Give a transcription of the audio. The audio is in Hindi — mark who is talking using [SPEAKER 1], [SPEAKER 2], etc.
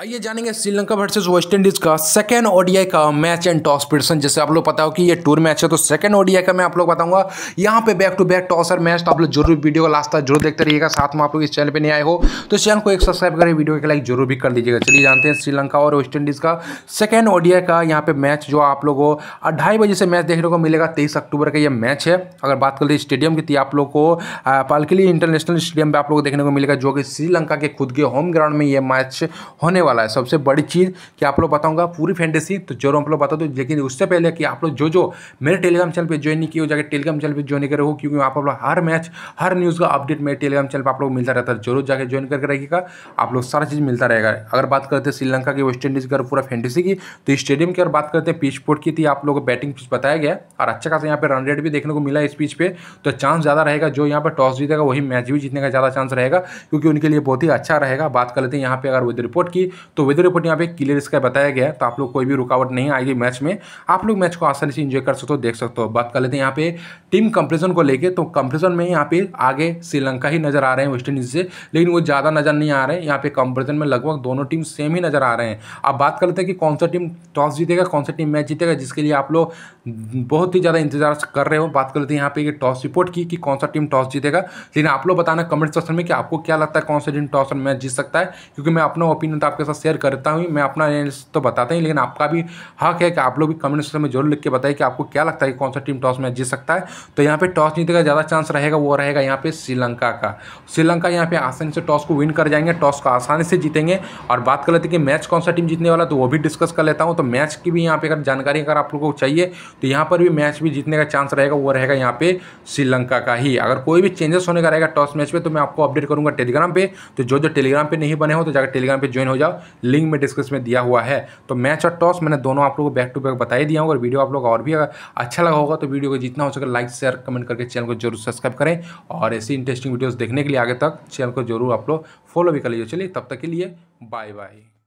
[SPEAKER 1] आइए जानेंगे श्रीलंका वर्सेज वेस्ट इंडीज़ का सेकेंड ओडीआई का मैच एंड टॉस पिटसन जैसे आप लोग पता हो कि ये टूर मैच है तो सेकेंड ओडीआई का मैं आप लोग बताऊंगा यहाँ पे बैक टू बैक टॉस और मैच तो आप लोग जरूर वीडियो का लास्ट तक जरूर देखते रहिएगा साथ में आप लोग इस चैनल पर नहीं आए हो तो इस चैनल को एक सब्सक्राइब करें वीडियो का लाइक जरूर भी कर दीजिएगा चलिए जानते हैं श्रीलंका और वेस्ट इंडीज़ का सेकेंड ओडीआई का यहाँ पे मैच जो आप लोग को ढाई बजे से मैच देखने को मिलेगा तेईस अक्टूबर का यह मैच है अगर बात कर स्टेडियम की तो आप लोग को पालकिली इंटरनेशनल स्टेडियम पर आप लोग देखने को मिलेगा जो कि श्रीलंका के खुद के होम ग्राउंड में यह मैच होने वाला है सबसे बड़ी चीज़ कि आप लोग बताऊंगा पूरी फैंटेसी तो जरूर आप लोग बता दो लेकिन उससे पहले कि आप लोग जो जो मेरे टेलीग्राम चैनल पर ज्वाइन नहीं किए हो जाकर टेलीग्राम चैनल पर ज्वाइन करे हो क्योंकि आप लोग हर मैच हर न्यूज़ का अपडेट मेरे टेलीग्राम चैनल पर आप लोग मिलता रहता है जरूर जाकर ज्वाइन करके रखिएगा आप लोग सारा चीज़ मिलता रहेगा अगर बात करते हैं श्रीलंका की वेस्ट इंडीज़ की अगर पूरा फैंटेसी की तो स्टेडियम की अगर बात करते हैं पिच पोर्ट की थी आप लोगों को बैटिंग पिच बताया गया और अच्छा खासा यहाँ पर रन रेट भी देखने को मिला इस पिच पर तो चांस ज़्यादा रहेगा जो यहाँ पर टॉस जीतेगा वही मैच भी जीतने का ज़्यादा चांस रहेगा क्योंकि उनके लिए बहुत ही अच्छा रहेगा बात कर लेते हैं यहाँ पे अगर वो रिपोर्ट की तो वेदर रिपोर्ट यहाँ पे क्लियर इसका बताया गया है तो आप लोग कोई भी रुकावट नहीं आएगी मैच में आप लोग मैच को आसानी से इंजॉय कर सकते हो देख सकते हो बात कर लेते हैं यहाँ पे टीम कंपेरिजन को लेकर तो कंपेरिजन में यहाँ पे आगे श्रीलंका ही नजर आ रहे हैं वेस्ट इंडीज से लेकिन वो ज़्यादा नजर नहीं आ रहे हैं यहाँ पे कंपेरिजन में लगभग दोनों टीम सेम ही नजर आ रहे हैं अब बात कर लेते हैं कि कौन सा टीम टॉस जीतेगा कौन सा टीम मैच जीतेगा जिसके लिए आप लोग बहुत ही ज़्यादा इंतजार कर रहे हो बात कर लेते हैं यहाँ पे टॉस रिपोर्ट की कि कौन सा टीम टॉस जीतेगा लेकिन आप लोग बताना कमेंट सेक्शन में कि आपको क्या लगता है कौन सा टीम टॉस और मैच जीत सकता है क्योंकि मैं अपना ओपिनियन तो आपके साथ शेयर करता हूँ मैं अपना तो बताता ही लेकिन आपका भी हक है कि आप लोग भी कमेंट सेक्शन में जरूर लिख के बताइए कि आपको क्या लगता है कि कौन सा टीम टॉस में जीत सकता है तो यहाँ पे टॉस जीतने का ज़्यादा चांस रहेगा वो रहेगा यहाँ पे श्रीलंका का श्रीलंका यहाँ पे आसानी से टॉस को विन कर जाएंगे टॉस को आसानी से जीतेंगे और बात कर लेते कि मैच कौन सा टीम जीतने वाला तो वो भी डिस्कस कर लेता हूँ तो मैच की भी यहाँ पे अगर जानकारी अगर आप लोग को चाहिए तो यहाँ पर भी मैच भी जीतने का चांस रहेगा वो रहेगा यहाँ पे श्रीलंका का ही अगर कोई भी चेंजेस होने का रहेगा टॉस मैच में तो मैं आपको अपडेट करूँगा टेलीग्राम पे तो जो जो टेलीग्राम पे नहीं बने हो तो जाकर टेलीग्राम पे ज्वाइन हो जाओ लिंक में डिस्क्रिप्शन में दिया हुआ है तो मैच और टॉस मैंने दोनों आप लोगों को बैक टू बैक बता ही दिया हूँ और वीडियो आप लोग और भी अच्छा लगा होगा तो वीडियो को जितना हो सके लाइक शेयर कमेंट करके चैनल को जरूर सब्सक्राइब करें और ऐसी इंटरेस्टिंग वीडियोज़ देखने के लिए आगे तक चैनल को जरूर आप लोग फॉलो भी कर लीजिए चलिए तब तक के लिए बाय बाय